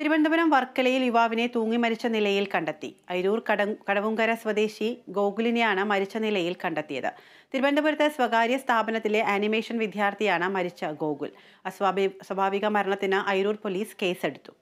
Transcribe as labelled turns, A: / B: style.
A: തിരുവനന്തപുരം വർക്കലയിൽ യുവാവിനെ തൂങ്ങി മരിച്ച നിലയിൽ കണ്ടെത്തി അരൂർ കട കടവുംകര സ്വദേശി ഗോകുലിനെയാണ് മരിച്ച നിലയിൽ കണ്ടെത്തിയത് തിരുവനന്തപുരത്തെ സ്വകാര്യ സ്ഥാപനത്തിലെ ആനിമേഷൻ വിദ്യാർത്ഥിയാണ് മരിച്ച ഗോകുൽ അസ്വാഭാവിക മരണത്തിന് അരൂർ പോലീസ് കേസെടുത്തു